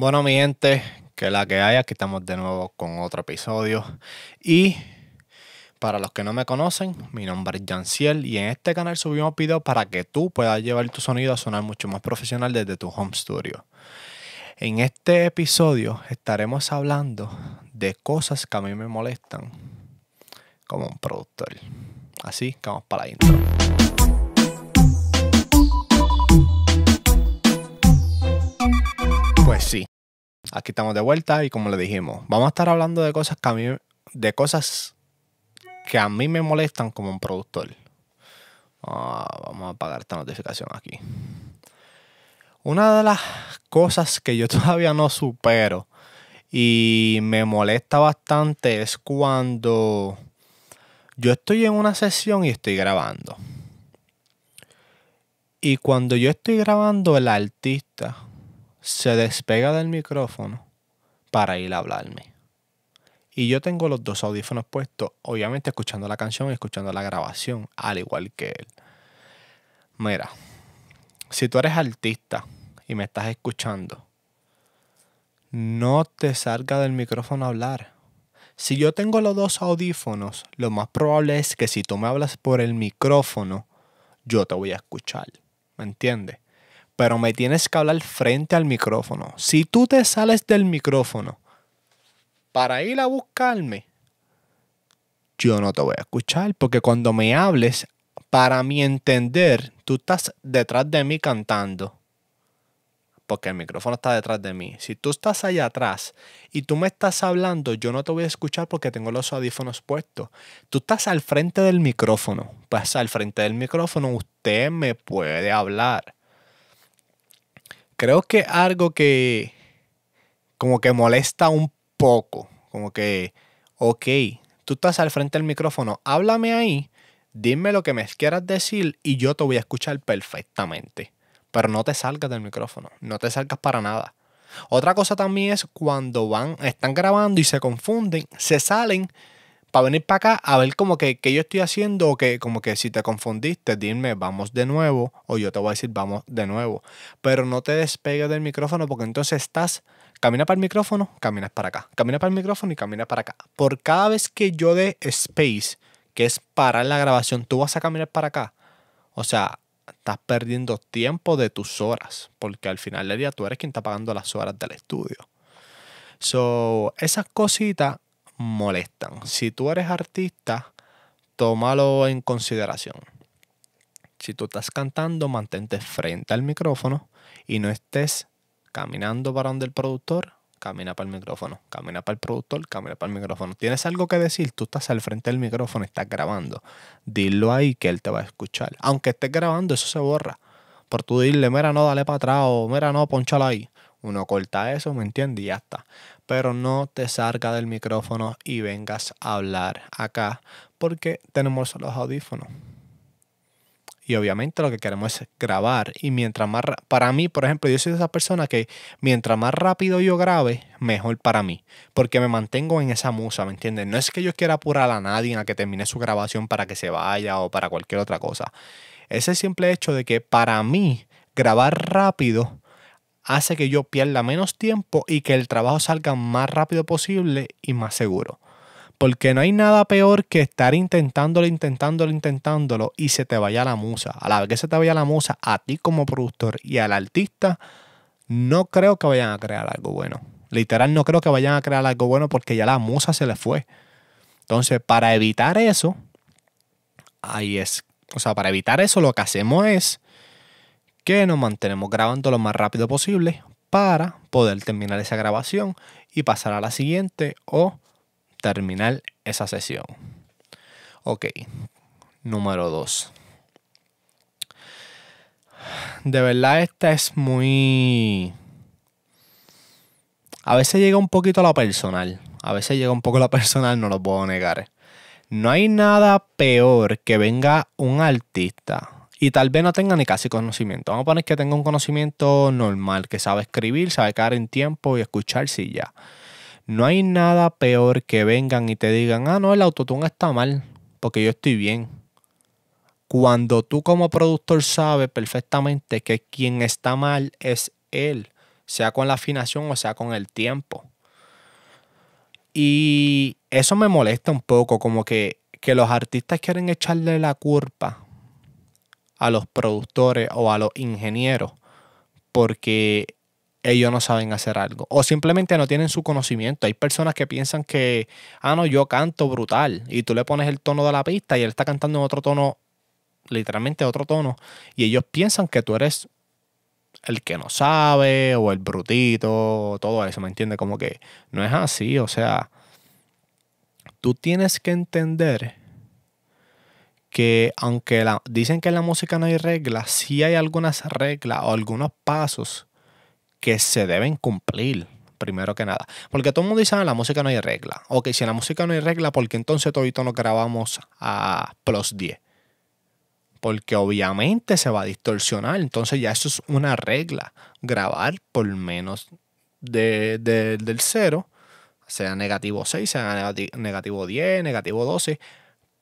Bueno, mi gente, que la que haya, aquí estamos de nuevo con otro episodio. Y para los que no me conocen, mi nombre es Janciel y en este canal subimos videos para que tú puedas llevar tu sonido a sonar mucho más profesional desde tu home studio. En este episodio estaremos hablando de cosas que a mí me molestan como un productor. Así que vamos para la intro. Pues sí, aquí estamos de vuelta y como le dijimos, vamos a estar hablando de cosas que a mí, de cosas que a mí me molestan como un productor. Ah, vamos a apagar esta notificación aquí. Una de las cosas que yo todavía no supero y me molesta bastante es cuando yo estoy en una sesión y estoy grabando. Y cuando yo estoy grabando, el artista se despega del micrófono para ir a hablarme. Y yo tengo los dos audífonos puestos, obviamente escuchando la canción y escuchando la grabación, al igual que él. Mira, si tú eres artista y me estás escuchando, no te salga del micrófono a hablar. Si yo tengo los dos audífonos, lo más probable es que si tú me hablas por el micrófono, yo te voy a escuchar. ¿Me entiendes? pero me tienes que hablar frente al micrófono. Si tú te sales del micrófono para ir a buscarme, yo no te voy a escuchar, porque cuando me hables, para mi entender, tú estás detrás de mí cantando. Porque el micrófono está detrás de mí. Si tú estás allá atrás y tú me estás hablando, yo no te voy a escuchar porque tengo los audífonos puestos. Tú estás al frente del micrófono. Pues al frente del micrófono usted me puede hablar creo que algo que como que molesta un poco, como que, ok, tú estás al frente del micrófono, háblame ahí, dime lo que me quieras decir y yo te voy a escuchar perfectamente, pero no te salgas del micrófono, no te salgas para nada. Otra cosa también es cuando van, están grabando y se confunden, se salen para venir para acá a ver como que, yo estoy haciendo o que como que si te confundiste, dime vamos de nuevo o yo te voy a decir vamos de nuevo. Pero no te despegues del micrófono porque entonces estás, camina para el micrófono, caminas para acá, camina para el micrófono y camina para acá. Por cada vez que yo dé space, que es parar la grabación, tú vas a caminar para acá. O sea, estás perdiendo tiempo de tus horas porque al final del día tú eres quien está pagando las horas del estudio. So, esas cositas molestan. Si tú eres artista, tómalo en consideración. Si tú estás cantando, mantente frente al micrófono y no estés caminando para donde el productor, camina para el micrófono, camina para el productor, camina para el micrófono. Tienes algo que decir, tú estás al frente del micrófono, estás grabando. Dilo ahí que él te va a escuchar. Aunque estés grabando, eso se borra. Por tú dile, mira, no, dale para atrás o mira, no, ponchalo ahí. Uno corta eso, ¿me entiendes? Y ya está. Pero no te salga del micrófono y vengas a hablar acá porque tenemos los audífonos. Y obviamente lo que queremos es grabar. Y mientras más... Para mí, por ejemplo, yo soy de esa persona que mientras más rápido yo grabe, mejor para mí. Porque me mantengo en esa musa, ¿me entiendes? No es que yo quiera apurar a nadie a que termine su grabación para que se vaya o para cualquier otra cosa. Ese simple hecho de que para mí grabar rápido hace que yo pierda menos tiempo y que el trabajo salga más rápido posible y más seguro. Porque no hay nada peor que estar intentándolo, intentándolo, intentándolo y se te vaya la musa. A la vez que se te vaya la musa, a ti como productor y al artista, no creo que vayan a crear algo bueno. Literal, no creo que vayan a crear algo bueno porque ya la musa se les fue. Entonces, para evitar eso, ahí es. O sea, para evitar eso, lo que hacemos es que nos mantenemos grabando lo más rápido posible para poder terminar esa grabación y pasar a la siguiente o terminar esa sesión. Ok, número 2. De verdad esta es muy... A veces llega un poquito a lo personal. A veces llega un poco a lo personal, no lo puedo negar. No hay nada peor que venga un artista y tal vez no tenga ni casi conocimiento. Vamos a poner que tenga un conocimiento normal, que sabe escribir, sabe caer en tiempo y escuchar si ya. No hay nada peor que vengan y te digan, ah, no, el autotune está mal, porque yo estoy bien. Cuando tú como productor sabes perfectamente que quien está mal es él, sea con la afinación o sea con el tiempo. Y eso me molesta un poco, como que, que los artistas quieren echarle la culpa a los productores o a los ingenieros porque ellos no saben hacer algo o simplemente no tienen su conocimiento. Hay personas que piensan que, ah, no, yo canto brutal y tú le pones el tono de la pista y él está cantando en otro tono, literalmente otro tono, y ellos piensan que tú eres el que no sabe o el brutito, o todo eso, ¿me entiendes? Como que no es así, o sea, tú tienes que entender que aunque la, dicen que en la música no hay reglas, sí hay algunas reglas o algunos pasos que se deben cumplir, primero que nada. Porque todo el mundo dice, ah, en la música no hay regla. Ok, si en la música no hay regla, porque entonces todito nos grabamos a plus 10? Porque obviamente se va a distorsionar, entonces ya eso es una regla, grabar por menos del cero, sea negativo 6, sea negativo 10, negativo 12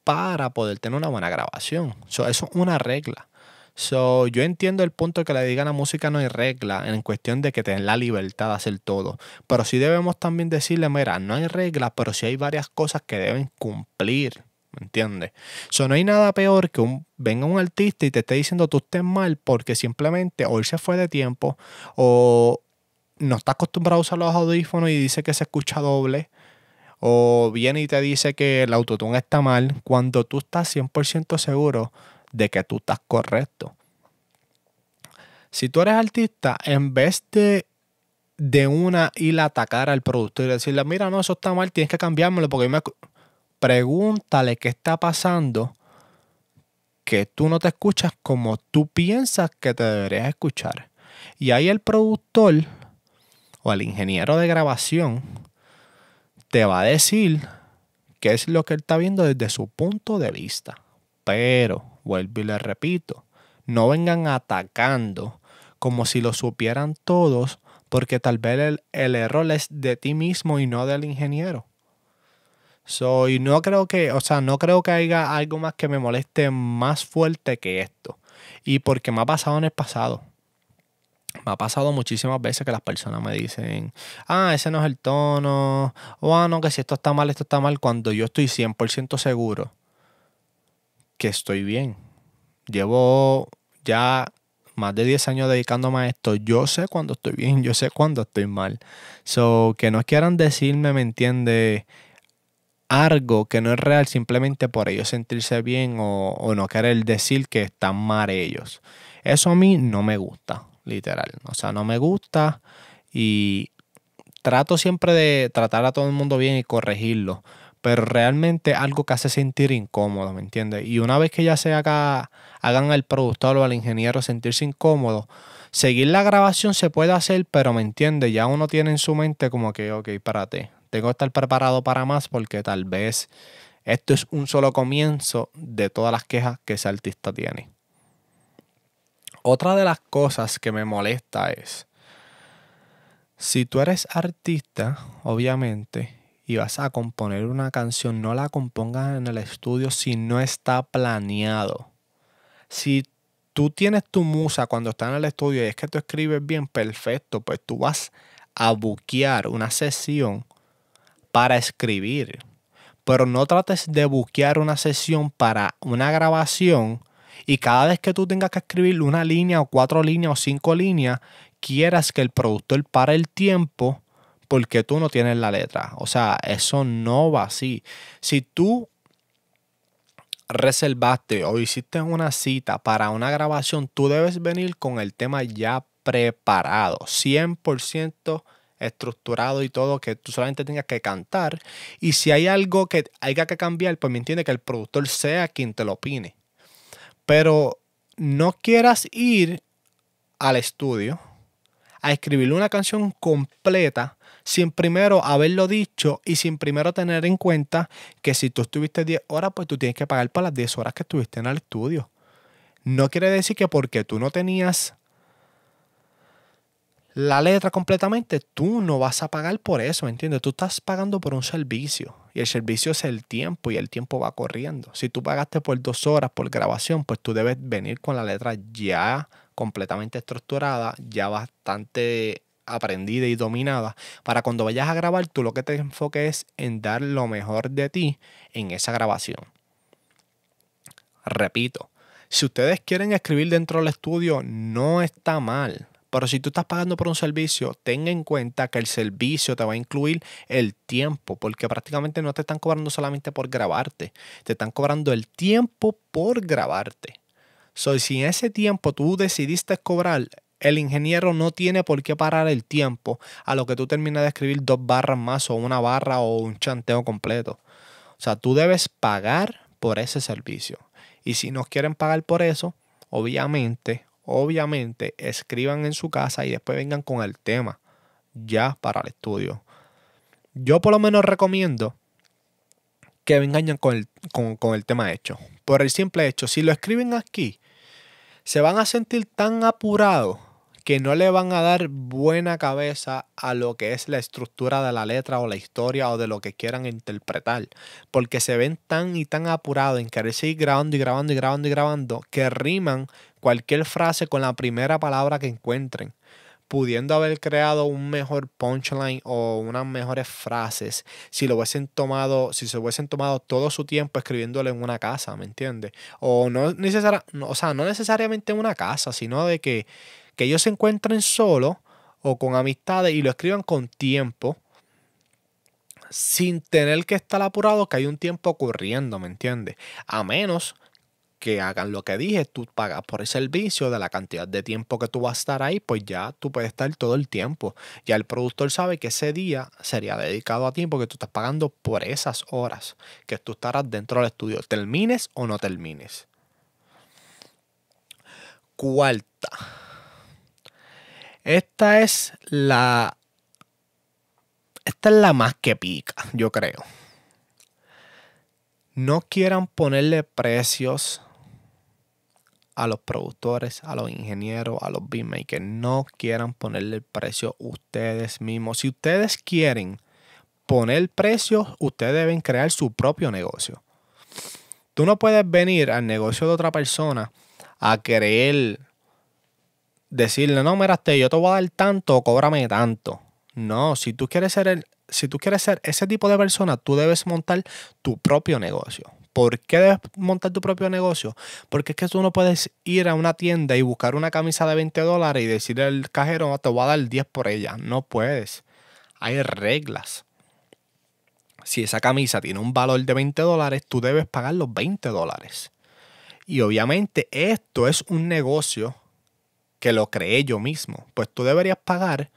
para poder tener una buena grabación. eso es una regla. So, yo entiendo el punto que le digan a la música no hay regla en cuestión de que ten la libertad de hacer todo. Pero sí debemos también decirle, mira, no hay regla, pero sí hay varias cosas que deben cumplir. ¿Me entiendes? So, no hay nada peor que venga un artista y te esté diciendo tú estés mal porque simplemente o él se fue de tiempo o no está acostumbrado a usar los audífonos y dice que se escucha doble o viene y te dice que el autotune está mal cuando tú estás 100% seguro de que tú estás correcto. Si tú eres artista, en vez de de una y la atacar al productor y decirle, mira, no, eso está mal, tienes que cambiármelo porque me... Pregúntale qué está pasando que tú no te escuchas como tú piensas que te deberías escuchar. Y ahí el productor o el ingeniero de grabación te va a decir qué es lo que él está viendo desde su punto de vista. Pero, vuelvo y le repito, no vengan atacando como si lo supieran todos, porque tal vez el, error es de ti mismo y no del ingeniero. Soy, no creo que, o sea, no creo que haya algo más que me moleste más fuerte que esto. Y porque me ha pasado en el pasado me ha pasado muchísimas veces que las personas me dicen, ah, ese no es el tono, o ah, no, que si esto está mal, esto está mal, cuando yo estoy 100% seguro que estoy bien. Llevo ya más de 10 años dedicándome a esto, yo sé cuando estoy bien, yo sé cuando estoy mal. So, que no quieran decirme, ¿me entiende? Algo que no es real simplemente por ellos sentirse bien o, o no querer decir que están mal ellos. Eso a mí no me gusta literal. O sea, no me gusta y trato siempre de tratar a todo el mundo bien y corregirlo, pero realmente algo que hace sentir incómodo, ¿me entiendes? Y una vez que ya se haga, hagan al productor o al ingeniero sentirse incómodo, seguir la grabación se puede hacer, pero ¿me entiendes? Ya uno tiene en su mente como que, ok, espérate, tengo que estar preparado para más porque tal vez esto es un solo comienzo de todas las quejas que ese artista tiene otra de las cosas que me molesta es, si tú eres artista, obviamente, y vas a componer una canción, no la compongas en el estudio si no está planeado. Si tú tienes tu musa cuando está en el estudio y es que tú escribes bien perfecto, pues tú vas a buquear una sesión para escribir. Pero no trates de buquear una sesión para una grabación y cada vez que tú tengas que escribir una línea o cuatro líneas o cinco líneas, quieras que el productor pare el tiempo porque tú no tienes la letra. O sea, eso no va así. Si tú reservaste o hiciste una cita para una grabación, tú debes venir con el tema ya preparado, 100% estructurado y todo, que tú solamente tengas que cantar. Y si hay algo que haya que cambiar, pues me entiende que el productor sea quien te lo opine. Pero no quieras ir al estudio a escribirle una canción completa sin primero haberlo dicho y sin primero tener en cuenta que si tú estuviste 10 horas, pues tú tienes que pagar para las 10 horas que estuviste en el estudio. No quiere decir que porque tú no tenías la letra completamente, tú no vas a pagar por eso, ¿entiendes? Tú estás pagando por un servicio. Y el servicio es el tiempo y el tiempo va corriendo. Si tú pagaste por dos horas por grabación, pues tú debes venir con la letra ya completamente estructurada, ya bastante aprendida y dominada, para cuando vayas a grabar, tú lo que te enfoques es en dar lo mejor de ti en esa grabación. Repito, si ustedes quieren escribir dentro del estudio, no está mal. Pero si tú estás pagando por un servicio, ten en cuenta que el servicio te va a incluir el tiempo, porque prácticamente no te están cobrando solamente por grabarte, te están cobrando el tiempo por grabarte. soy si en ese tiempo tú decidiste cobrar, el ingeniero no tiene por qué parar el tiempo a lo que tú terminas de escribir dos barras más o una barra o un chanteo completo. O sea, tú debes pagar por ese servicio. Y si no quieren pagar por eso, obviamente obviamente escriban en su casa y después vengan con el tema ya para el estudio. Yo por lo menos recomiendo que vengan con el, con, con el tema hecho. Por el simple hecho, si lo escriben aquí, se van a sentir tan apurados que no le van a dar buena cabeza a lo que es la estructura de la letra o la historia o de lo que quieran interpretar, porque se ven tan y tan apurados en querer seguir grabando y grabando y grabando y grabando que riman cualquier frase con la primera palabra que encuentren, pudiendo haber creado un mejor punchline o unas mejores frases si lo hubiesen tomado, si se hubiesen tomado todo su tiempo escribiéndolo en una casa, ¿me entiendes? O no, sea, no necesariamente en una casa, sino de que, que ellos se encuentren solo o con amistades y lo escriban con tiempo sin tener que estar apurado que hay un tiempo corriendo, ¿me entiendes? A menos que hagan lo que dije, tú pagas por el servicio, de la cantidad de tiempo que tú vas a estar ahí, pues ya tú puedes estar todo el tiempo. Ya el productor sabe que ese día sería dedicado a ti porque tú estás pagando por esas horas que tú estarás dentro del estudio, termines o no termines. Cuarta. Esta es la... Esta es la más que pica, yo creo. No quieran ponerle precios a los productores, a los ingenieros, a los beatmakers. No quieran ponerle el precio ustedes mismos. Si ustedes quieren poner precios, ustedes deben crear su propio negocio. Tú no puedes venir al negocio de otra persona a querer decirle, no, mira, este, yo te voy a dar tanto, cóbrame tanto. No, si tú quieres ser el, si tú quieres ser ese tipo de persona, tú debes montar tu propio negocio. ¿Por qué debes montar tu propio negocio? Porque es que tú no puedes ir a una tienda y buscar una camisa de 20 dólares y decirle al cajero, no, te voy a dar 10 por ella. No puedes. Hay reglas. Si esa camisa tiene un valor de 20 dólares, tú debes pagar los 20 dólares. Y obviamente esto es un negocio que lo creé yo mismo. Pues tú deberías pagar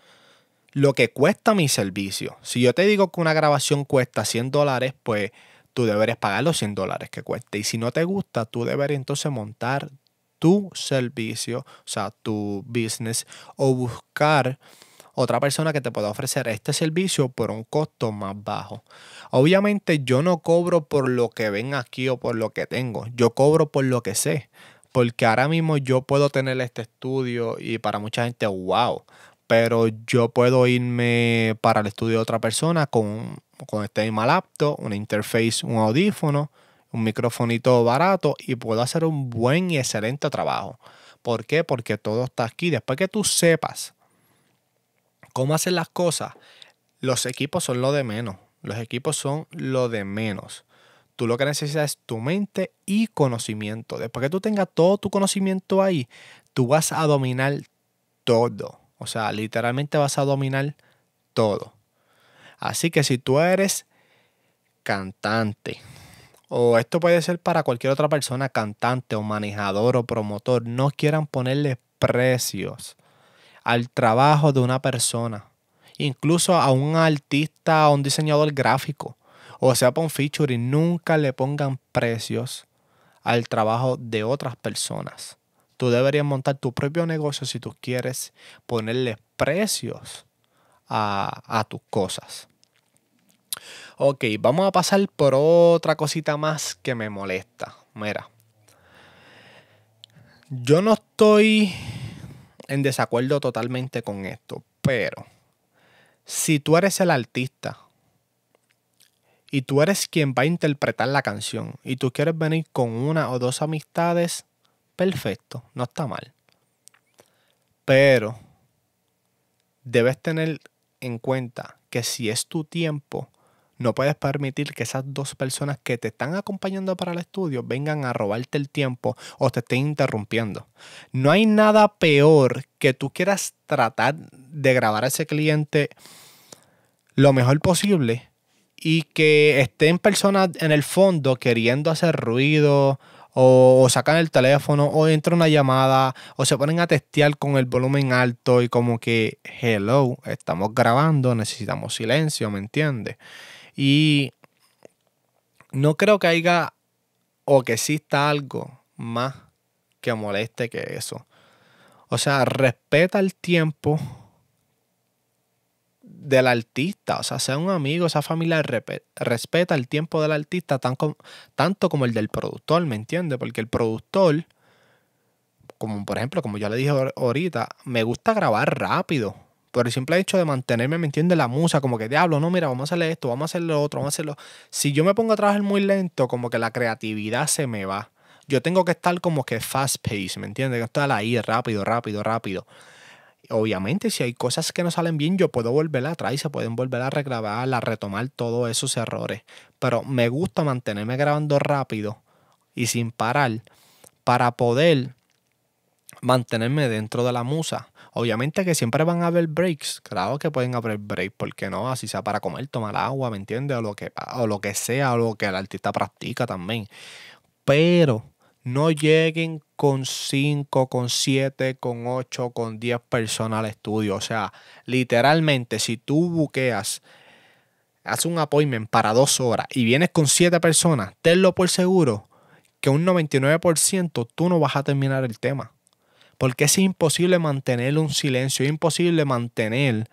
lo que cuesta mi servicio. Si yo te digo que una grabación cuesta 100 dólares, pues tú deberías pagar los 100 dólares que cueste. Y si no te gusta, tú deberías entonces montar tu servicio, o sea, tu business, o buscar otra persona que te pueda ofrecer este servicio por un costo más bajo. Obviamente yo no cobro por lo que ven aquí o por lo que tengo, yo cobro por lo que sé, porque ahora mismo yo puedo tener este estudio y para mucha gente, wow, pero yo puedo irme para el estudio de otra persona con con este misma laptop, una interface, un audífono, un microfonito barato y puedo hacer un buen y excelente trabajo. ¿Por qué? Porque todo está aquí. Después que tú sepas cómo hacer las cosas, los equipos son lo de menos. Los equipos son lo de menos. Tú lo que necesitas es tu mente y conocimiento. Después que tú tengas todo tu conocimiento ahí, tú vas a dominar todo. O sea, literalmente vas a dominar todo. Así que si tú eres cantante, o esto puede ser para cualquier otra persona, cantante o manejador o promotor, no quieran ponerle precios al trabajo de una persona, incluso a un artista a un diseñador gráfico, o sea, para un featuring, nunca le pongan precios al trabajo de otras personas. Tú deberías montar tu propio negocio si tú quieres ponerle precios a tus cosas. Ok, vamos a pasar por otra cosita más que me molesta. Mira, yo no estoy en desacuerdo totalmente con esto, pero si tú eres el artista y tú eres quien va a interpretar la canción y tú quieres venir con una o dos amistades, perfecto, no está mal. Pero debes tener en cuenta que si es tu tiempo, no puedes permitir que esas dos personas que te están acompañando para el estudio vengan a robarte el tiempo o te estén interrumpiendo. No hay nada peor que tú quieras tratar de grabar a ese cliente lo mejor posible y que estén personas en el fondo queriendo hacer ruido o, sacan el teléfono o entra una llamada o se ponen a testear con el volumen alto y como que, hello, estamos grabando, necesitamos silencio, ¿me entiendes? Y no creo que haya o que exista algo más que moleste que eso. O sea, respeta el tiempo del artista, o sea, sea un amigo, sea familia, respeta el tiempo del artista tanto como el del productor, ¿me entiendes? Porque el productor, como por ejemplo, como yo le dije ahorita, me gusta grabar rápido por el simple hecho de mantenerme, ¿me entiendes? La musa, como que diablo, no, mira, vamos a hacerle esto, vamos a hacer lo otro, vamos a hacerlo. Si yo me pongo a trabajar muy lento, como que la creatividad se me va. Yo tengo que estar como que fast pace, ¿me entiendes? Que está ahí rápido, rápido, rápido. Obviamente, si hay cosas que no salen bien, yo puedo volver atrás y se pueden volver a regrabar, a retomar todos esos errores. Pero me gusta mantenerme grabando rápido y sin parar para poder mantenerme dentro de la musa. Obviamente que siempre van a haber breaks, claro que pueden haber breaks, porque no? Así sea para comer, tomar agua, ¿me entiendes? O lo que, o lo que sea, o lo que el artista practica también. Pero no lleguen con 5, con 7, con 8, con 10 personas al estudio. O sea, literalmente, si tú buqueas, haces un appointment para dos horas y vienes con 7 personas, tenlo por seguro que un 99% tú no vas a terminar el tema. Porque es imposible mantener un silencio, es imposible mantener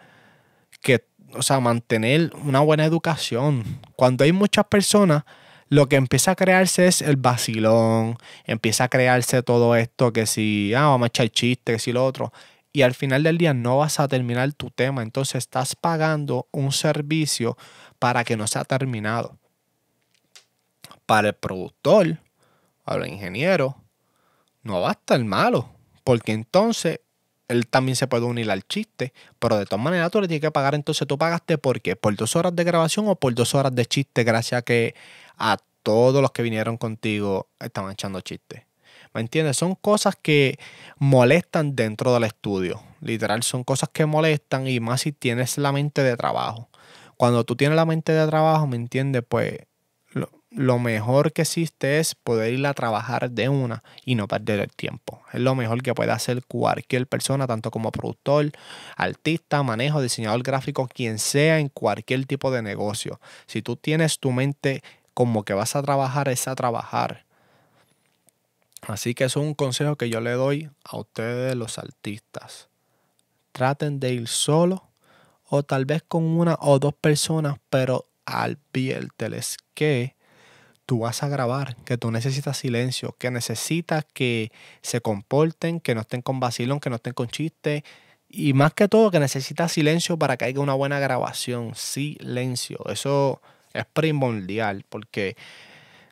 que, sea, mantener una buena educación. Cuando hay muchas personas, lo que empieza a crearse es el vacilón, empieza a crearse todo esto que si, ah, vamos a echar chistes que si lo otro. Y al final del día no vas a terminar tu tema, entonces estás pagando un servicio para que no sea terminado. Para el productor, para el ingeniero, no va a estar malo porque entonces él también se puede unir al chiste, pero de todas maneras tú le tienes que pagar, entonces tú pagaste por qué, por dos horas de grabación o por dos horas de chiste, gracias a que a todos los que vinieron contigo estaban echando chistes. ¿Me entiendes? Son cosas que molestan dentro del estudio. Literal, son cosas que molestan y más si tienes la mente de trabajo. Cuando tú tienes la mente de trabajo, ¿me entiendes? Pues lo mejor que existe es poder ir a trabajar de una y no perder el tiempo. Es lo mejor que puede hacer cualquier persona, tanto como productor, artista, manejo, diseñador gráfico, quien sea en cualquier tipo de negocio. Si tú tienes tu mente como que vas a trabajar, es a trabajar. Así que es un consejo que yo le doy a ustedes los artistas. Traten de ir solo o tal vez con una o dos personas, pero al adviérteles que tú vas a grabar, que tú necesitas silencio, que necesitas que se comporten, que no estén con vacilón, que no estén con chistes. Y más que todo, que necesitas silencio para que haya una buena grabación. Silencio. Eso es primordial porque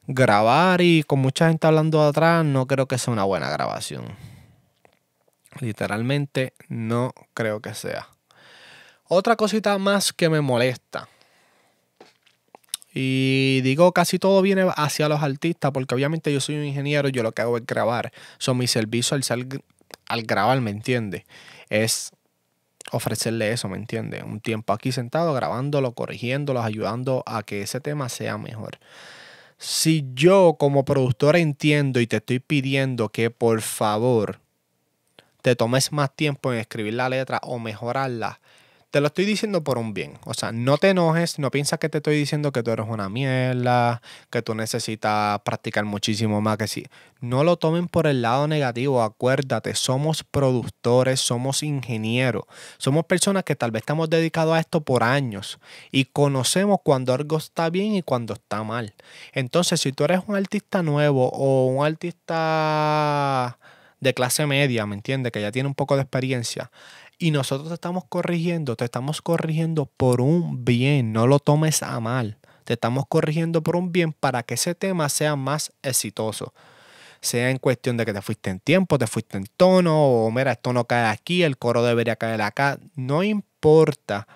grabar y con mucha gente hablando atrás no creo que sea una buena grabación. Literalmente no creo que sea. Otra cosita más que me molesta y digo, casi todo viene hacia los artistas, porque obviamente yo soy un ingeniero, yo lo que hago es grabar. Son mi servicio al, al grabar, ¿me entiendes? Es ofrecerle eso, ¿me entiendes? Un tiempo aquí sentado, grabándolo, corrigiéndolo, ayudando a que ese tema sea mejor. Si yo como productor entiendo y te estoy pidiendo que por favor te tomes más tiempo en escribir la letra o mejorarla, te lo estoy diciendo por un bien. O sea, no te enojes, no piensas que te estoy diciendo que tú eres una mierda, que tú necesitas practicar muchísimo más que sí. No lo tomen por el lado negativo, acuérdate, somos productores, somos ingenieros, somos personas que tal vez estamos dedicados a esto por años y conocemos cuando algo está bien y cuando está mal. Entonces, si tú eres un artista nuevo o un artista de clase media, ¿me entiendes? Que ya tiene un poco de experiencia y nosotros te estamos corrigiendo, te estamos corrigiendo por un bien, no lo tomes a mal. Te estamos corrigiendo por un bien para que ese tema sea más exitoso. Sea en cuestión de que te fuiste en tiempo, te fuiste en tono, o mira, esto no cae aquí, el coro debería caer acá. No importa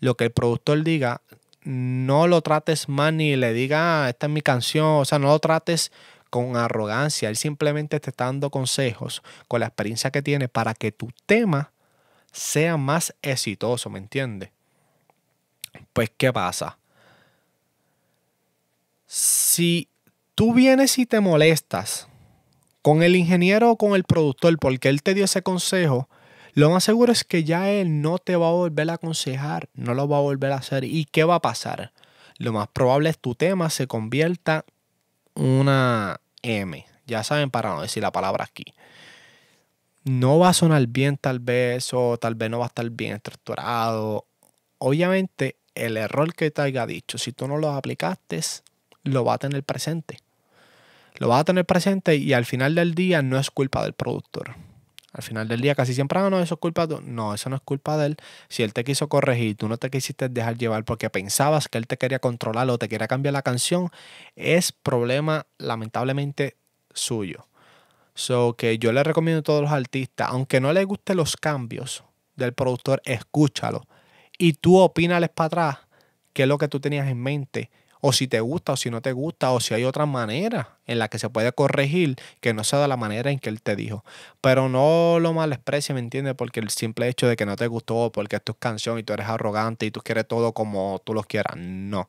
lo que el productor diga, no lo trates mal ni le diga, ah, esta es mi canción, o sea, no lo trates con arrogancia. Él simplemente te está dando consejos con la experiencia que tiene para que tu tema sea más exitoso, ¿me entiendes? Pues, ¿qué pasa? Si tú vienes y te molestas con el ingeniero o con el productor porque él te dio ese consejo, lo más seguro es que ya él no te va a volver a aconsejar, no lo va a volver a hacer. ¿Y qué va a pasar? Lo más probable es que tu tema se convierta una M. Ya saben para no decir la palabra aquí no va a sonar bien tal vez o tal vez no va a estar bien estructurado. Obviamente el error que te haya dicho, si tú no lo aplicaste, lo va a tener presente. Lo va a tener presente y al final del día no es culpa del productor. Al final del día casi siempre, ah, no, eso es culpa de No, eso no es culpa de él. Si él te quiso corregir, tú no te quisiste dejar llevar porque pensabas que él te quería controlar o te quería cambiar la canción, es problema lamentablemente suyo. So que yo le recomiendo a todos los artistas, aunque no les gusten los cambios del productor, escúchalo. Y tú opínales para atrás qué es lo que tú tenías en mente. O si te gusta o si no te gusta, o si hay otra manera en la que se puede corregir que no sea de la manera en que él te dijo. Pero no lo mal ¿me entiendes? Porque el simple hecho de que no te gustó, porque es tu canción y tú eres arrogante y tú quieres todo como tú lo quieras. No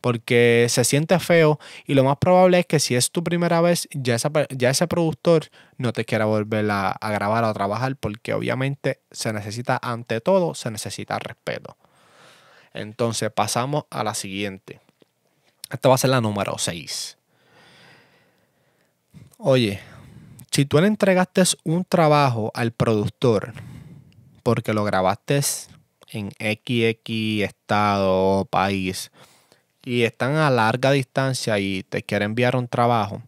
porque se siente feo y lo más probable es que si es tu primera vez, ya, ya ese productor no te quiera volver a, grabar o a trabajar porque obviamente se necesita, ante todo, se necesita respeto. Entonces pasamos a la siguiente. Esta va a ser la número 6. Oye, si tú le entregaste un trabajo al productor porque lo grabaste en XX estado, país, y están a larga distancia y te quieren enviar un trabajo,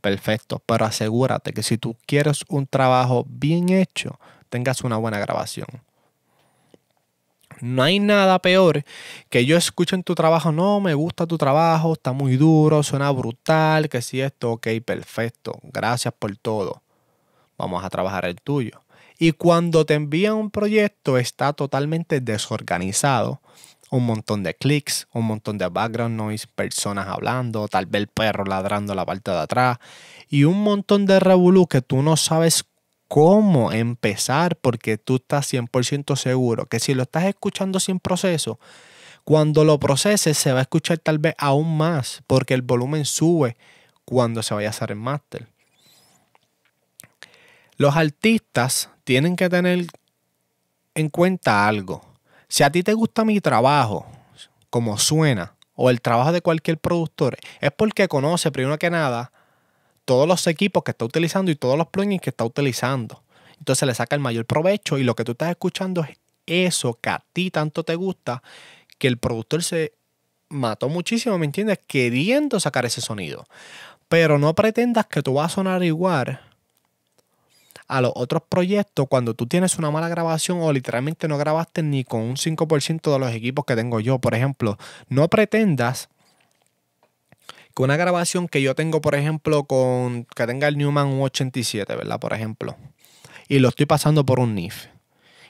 perfecto, pero asegúrate que si tú quieres un trabajo bien hecho, tengas una buena grabación. No hay nada peor que yo escuche en tu trabajo, no, me gusta tu trabajo, está muy duro, suena brutal, que si esto, ok, perfecto, gracias por todo. Vamos a trabajar el tuyo. Y cuando te envían un proyecto está totalmente desorganizado, un montón de clics, un montón de background noise, personas hablando, tal vez el perro ladrando la parte de atrás y un montón de revolú que tú no sabes cómo empezar porque tú estás 100% seguro que si lo estás escuchando sin proceso, cuando lo proceses se va a escuchar tal vez aún más porque el volumen sube cuando se vaya a hacer el máster. Los artistas tienen que tener en cuenta algo si a ti te gusta mi trabajo, como suena, o el trabajo de cualquier productor, es porque conoce, primero que nada, todos los equipos que está utilizando y todos los plugins que está utilizando. Entonces le saca el mayor provecho y lo que tú estás escuchando es eso que a ti tanto te gusta, que el productor se mató muchísimo, ¿me entiendes? Queriendo sacar ese sonido. Pero no pretendas que tú vas a sonar igual a los otros proyectos cuando tú tienes una mala grabación o literalmente no grabaste ni con un 5% de los equipos que tengo yo. Por ejemplo, no pretendas que una grabación que yo tengo, por ejemplo, con que tenga el Newman 87, ¿verdad? Por ejemplo, y lo estoy pasando por un NIF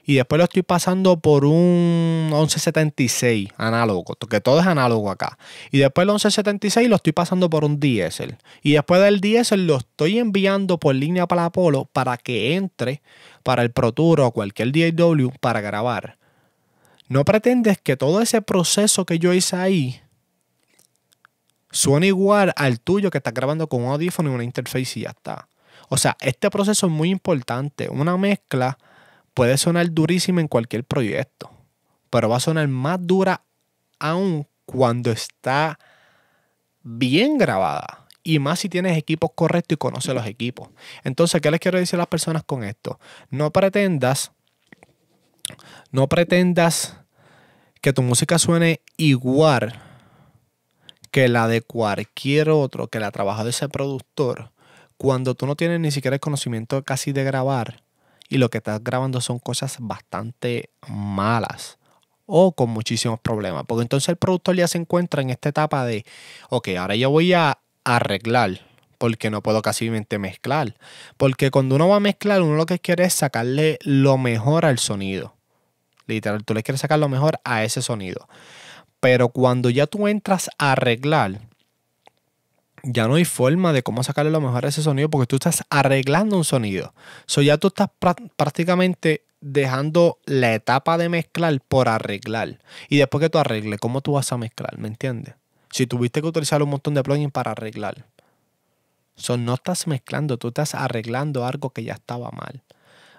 y después lo estoy pasando por un 1176 análogo, que todo es análogo acá. Y después el 1176 lo estoy pasando por un diésel. Y después del diésel lo estoy enviando por línea para Polo. para que entre para el Pro o cualquier DAW para grabar. No pretendes que todo ese proceso que yo hice ahí suene igual al tuyo que estás grabando con un audífono y una interface y ya está. O sea, este proceso es muy importante. Una mezcla puede sonar durísima en cualquier proyecto, pero va a sonar más dura aún cuando está bien grabada. Y más si tienes equipos correctos y conoces los equipos. Entonces, ¿qué les quiero decir a las personas con esto? No pretendas, no pretendas que tu música suene igual que la de cualquier otro que la ha trabajado ese productor, cuando tú no tienes ni siquiera el conocimiento casi de grabar y lo que estás grabando son cosas bastante malas o con muchísimos problemas. Porque entonces el productor ya se encuentra en esta etapa de, ok, ahora yo voy a arreglar porque no puedo casi mezclar. Porque cuando uno va a mezclar, uno lo que quiere es sacarle lo mejor al sonido. Literal, tú le quieres sacar lo mejor a ese sonido. Pero cuando ya tú entras a arreglar, ya no hay forma de cómo sacarle lo mejor a ese sonido porque tú estás arreglando un sonido. So ya tú estás prácticamente dejando la etapa de mezclar por arreglar. Y después que tú arregles, ¿cómo tú vas a mezclar? ¿Me entiendes? Si tuviste que utilizar un montón de plugins para arreglar. So no estás mezclando, tú estás arreglando algo que ya estaba mal.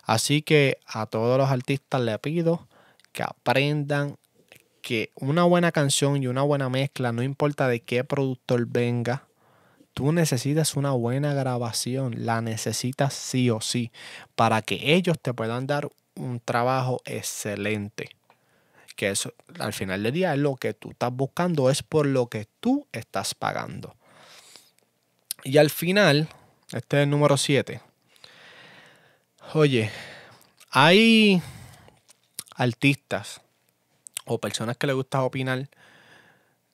Así que a todos los artistas les pido que aprendan que una buena canción y una buena mezcla, no importa de qué productor venga, Tú necesitas una buena grabación, la necesitas sí o sí, para que ellos te puedan dar un trabajo excelente. Que eso, al final del día, es lo que tú estás buscando, es por lo que tú estás pagando. Y al final, este es el número 7. Oye, hay artistas o personas que les gusta opinar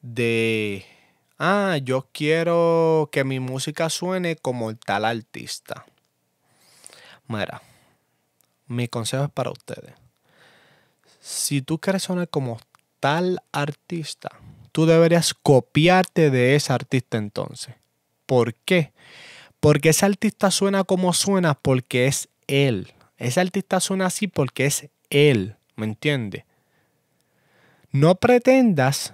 de ah, yo quiero que mi música suene como tal artista. Mira, mi consejo es para ustedes. Si tú quieres sonar como tal artista, tú deberías copiarte de ese artista entonces. ¿Por qué? Porque ese artista suena como suena porque es él. Ese artista suena así porque es él, ¿me entiendes? No pretendas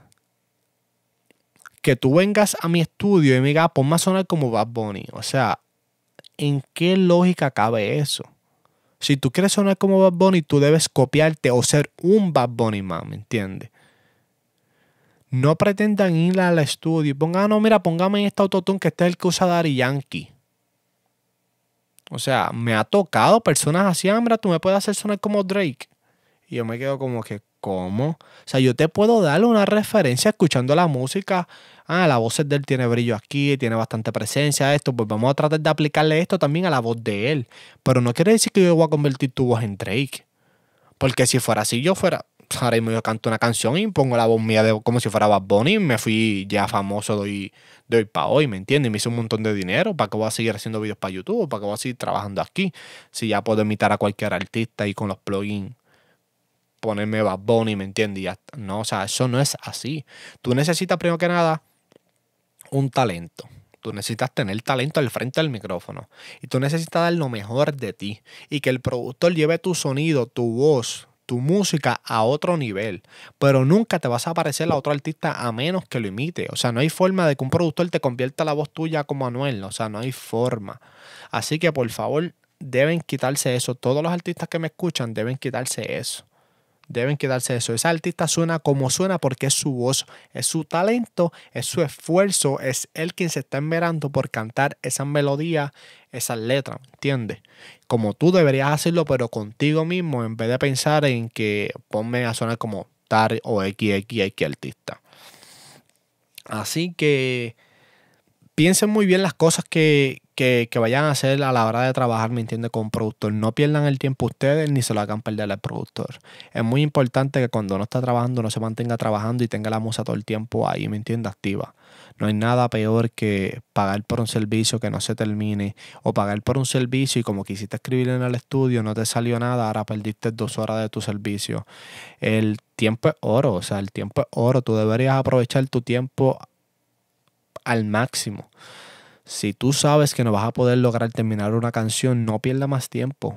que tú vengas a mi estudio y me digas, ah, ponme a sonar como Bad Bunny. O sea, ¿en qué lógica cabe eso? Si tú quieres sonar como Bad Bunny, tú debes copiarte o ser un Bad Bunny man, ¿me entiendes? No pretendan ir al estudio y pongan, ah, no, mira, póngame en este autotune que este es el que usa Dari Yankee. O sea, me ha tocado personas así, ah, tú me puedes hacer sonar como Drake. Y yo me quedo como que, ¿Cómo? O sea, yo te puedo dar una referencia escuchando la música. Ah, la voz de él tiene brillo aquí, tiene bastante presencia, esto. Pues vamos a tratar de aplicarle esto también a la voz de él. Pero no quiere decir que yo voy a convertir tu voz en Drake. Porque si fuera así, yo fuera. Ahora mismo yo canto una canción y pongo la voz mía de, como si fuera Bad Bunny. Me fui ya famoso de hoy para hoy, ¿me entiendes? Me hice un montón de dinero. ¿Para qué voy a seguir haciendo videos para YouTube? ¿Para qué voy a seguir trabajando aquí? Si ya puedo imitar a cualquier artista y con los plugins ponerme Bad Bunny, ¿me entiendes? No, o sea, eso no es así. Tú necesitas primero que nada un talento. Tú necesitas tener talento al frente del micrófono. Y tú necesitas dar lo mejor de ti. Y que el productor lleve tu sonido, tu voz, tu música a otro nivel. Pero nunca te vas a parecer a otro artista a menos que lo imite. O sea, no hay forma de que un productor te convierta la voz tuya como Anuel. O sea, no hay forma. Así que por favor, deben quitarse eso. Todos los artistas que me escuchan deben quitarse eso. Deben quedarse eso. Esa artista suena como suena porque es su voz, es su talento, es su esfuerzo, es él quien se está enverando por cantar esa melodía, esas letras, ¿entiendes? Como tú deberías hacerlo, pero contigo mismo, en vez de pensar en que ponme a sonar como tal o XXX artista. Así que piensen muy bien las cosas que, que, vayan a hacer a la hora de trabajar, ¿me entiende? Con un productor. No pierdan el tiempo ustedes ni se lo hagan perder al productor. Es muy importante que cuando no está trabajando, no se mantenga trabajando y tenga la musa todo el tiempo ahí, ¿me entiende? Activa. No hay nada peor que pagar por un servicio que no se termine o pagar por un servicio y como quisiste escribir en el estudio, no te salió nada, ahora perdiste dos horas de tu servicio. El tiempo es oro, o sea, el tiempo es oro. Tú deberías aprovechar tu tiempo al máximo. Si tú sabes que no vas a poder lograr terminar una canción, no pierda más tiempo.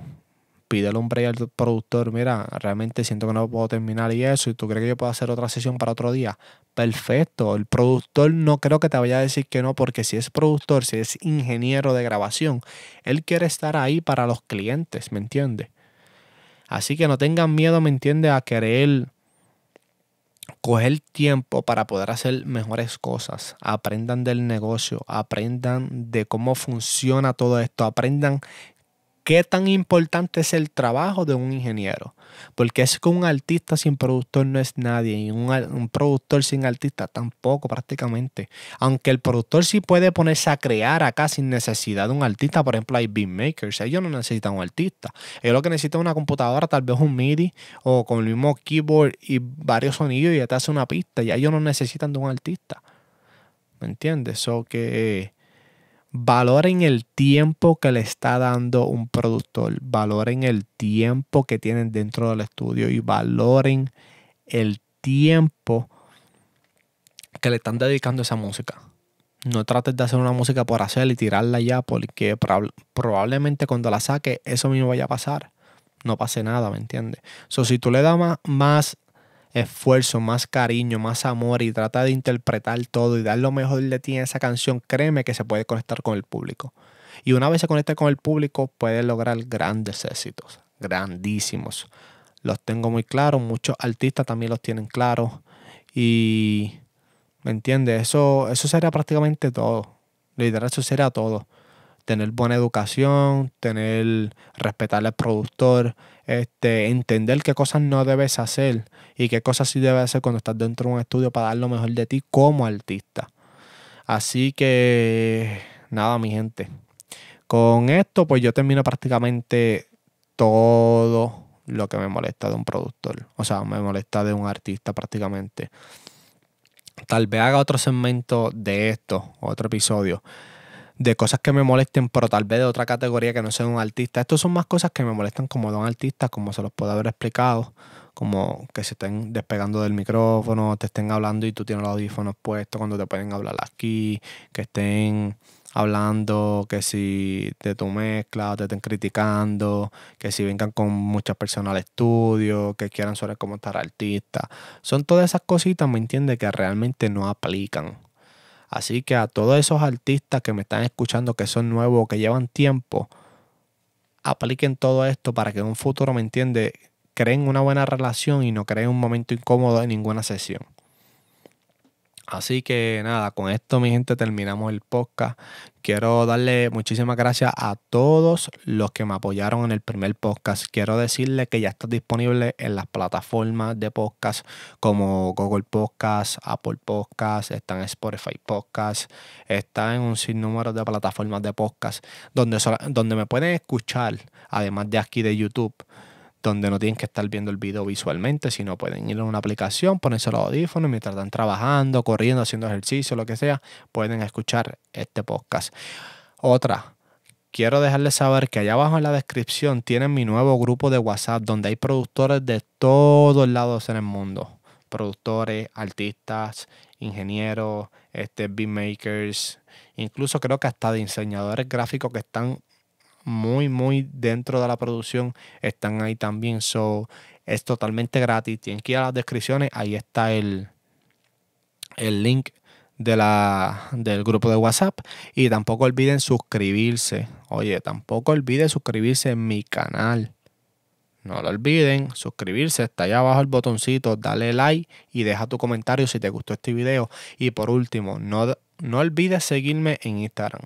Pídele hombre y al productor, mira, realmente siento que no puedo terminar y eso, y tú crees que yo puedo hacer otra sesión para otro día. Perfecto, el productor no creo que te vaya a decir que no, porque si es productor, si es ingeniero de grabación, él quiere estar ahí para los clientes, ¿me entiendes? Así que no tengan miedo, ¿me entiendes? A querer coger tiempo para poder hacer mejores cosas. Aprendan del negocio, aprendan de cómo funciona todo esto, aprendan qué tan importante es el trabajo de un ingeniero. Porque es que un artista sin productor no es nadie y un, productor sin artista tampoco prácticamente. Aunque el productor sí puede ponerse a crear acá sin necesidad de un artista. Por ejemplo, hay beatmakers, ellos no necesitan un artista. Ellos lo que necesitan es una computadora, tal vez un MIDI o con el mismo keyboard y varios sonidos y ya te hace una pista. Ya ellos no necesitan de un artista. ¿Me entiendes? Eso que Valoren el tiempo que le está dando un productor, valoren el tiempo que tienen dentro del estudio y valoren el tiempo que le están dedicando esa música. No trates de hacer una música por hacer y tirarla ya porque probablemente cuando la saque eso mismo vaya a pasar. No pase nada, ¿me entiendes? So, si tú le das más, más esfuerzo, más cariño, más amor y trata de interpretar todo y dar lo mejor de ti en esa canción, créeme que se puede conectar con el público. Y una vez se conecte con el público, puede lograr grandes éxitos, grandísimos. Los tengo muy claros, muchos artistas también los tienen claros. Y, ¿me entiendes? Eso, eso sería prácticamente todo. Literal, eso sería todo tener buena educación, tener, respetar al productor, este, entender qué cosas no debes hacer y qué cosas sí debes hacer cuando estás dentro de un estudio para dar lo mejor de ti como artista. Así que nada, mi gente. Con esto, pues yo termino prácticamente todo lo que me molesta de un productor. O sea, me molesta de un artista prácticamente. Tal vez haga otro segmento de esto, otro episodio, de cosas que me molesten, pero tal vez de otra categoría que no sea un artista. Estos son más cosas que me molestan como don artista, como se los puedo haber explicado, como que se estén despegando del micrófono, te estén hablando y tú tienes los audífonos puestos cuando te pueden hablar aquí, que estén hablando, que si de tu mezcla, te estén criticando, que si vengan con muchas personas al estudio, que quieran saber cómo estar artista. Son todas esas cositas, ¿me entiende, Que realmente no aplican Así que a todos esos artistas que me están escuchando, que son nuevos, que llevan tiempo, apliquen todo esto para que en un futuro, ¿me entiende? Creen una buena relación y no creen un momento incómodo en ninguna sesión. Así que nada, con esto mi gente terminamos el podcast. Quiero darle muchísimas gracias a todos los que me apoyaron en el primer podcast. Quiero decirle que ya está disponible en las plataformas de podcast como Google Podcast, Apple Podcast, está en Spotify Podcast, está en un sinnúmero de plataformas de podcast donde, donde me pueden escuchar, además de aquí de YouTube donde no tienen que estar viendo el video visualmente, sino pueden ir a una aplicación, ponerse los audífonos mientras están trabajando, corriendo, haciendo ejercicio, lo que sea, pueden escuchar este podcast. Otra, quiero dejarles saber que allá abajo en la descripción tienen mi nuevo grupo de WhatsApp donde hay productores de todos lados en el mundo. Productores, artistas, ingenieros, este, beatmakers, incluso creo que hasta diseñadores gráficos que están muy, muy dentro de la producción, están ahí también. So, es totalmente gratis. Tienen que ir a las descripciones. Ahí está el, el link de la, del grupo de WhatsApp. Y tampoco olviden suscribirse. Oye, tampoco olviden suscribirse en mi canal. No lo olviden, suscribirse, está allá abajo el botoncito, dale like y deja tu comentario si te gustó este video. Y por último, no, no olvides seguirme en Instagram.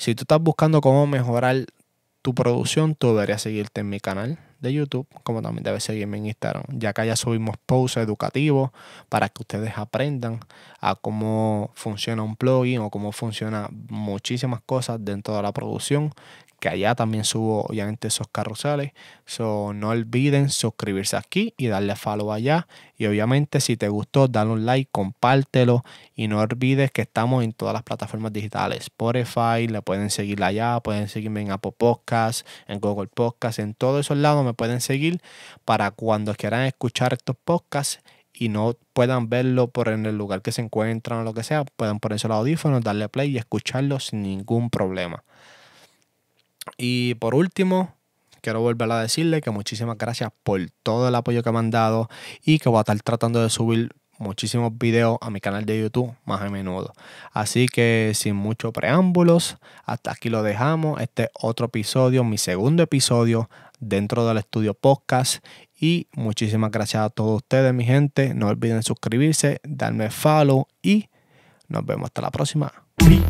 Si tú estás buscando cómo mejorar tu producción, tú deberías seguirte en mi canal de YouTube, como también debes seguirme en Instagram, ya que ya subimos posts educativo para que ustedes aprendan a cómo funciona un plugin o cómo funciona muchísimas cosas dentro de la producción que allá también subo obviamente esos carruseles. So, no olviden suscribirse aquí y darle follow allá. Y obviamente si te gustó, dale un like, compártelo y no olvides que estamos en todas las plataformas digitales. Spotify, le pueden seguir allá, pueden seguirme en Apple Podcasts, en Google Podcasts, en todos esos lados me pueden seguir para cuando quieran escuchar estos podcasts y no puedan verlo por en el lugar que se encuentran o lo que sea, puedan ponerse los audífonos, darle play y escucharlo sin ningún problema. Y por último, quiero volver a decirle que muchísimas gracias por todo el apoyo que me han dado y que voy a estar tratando de subir muchísimos videos a mi canal de YouTube más a menudo. Así que sin muchos preámbulos, hasta aquí lo dejamos. Este es otro episodio, mi segundo episodio dentro del estudio podcast. Y muchísimas gracias a todos ustedes, mi gente. No olviden suscribirse, darme follow y nos vemos hasta la próxima. Peace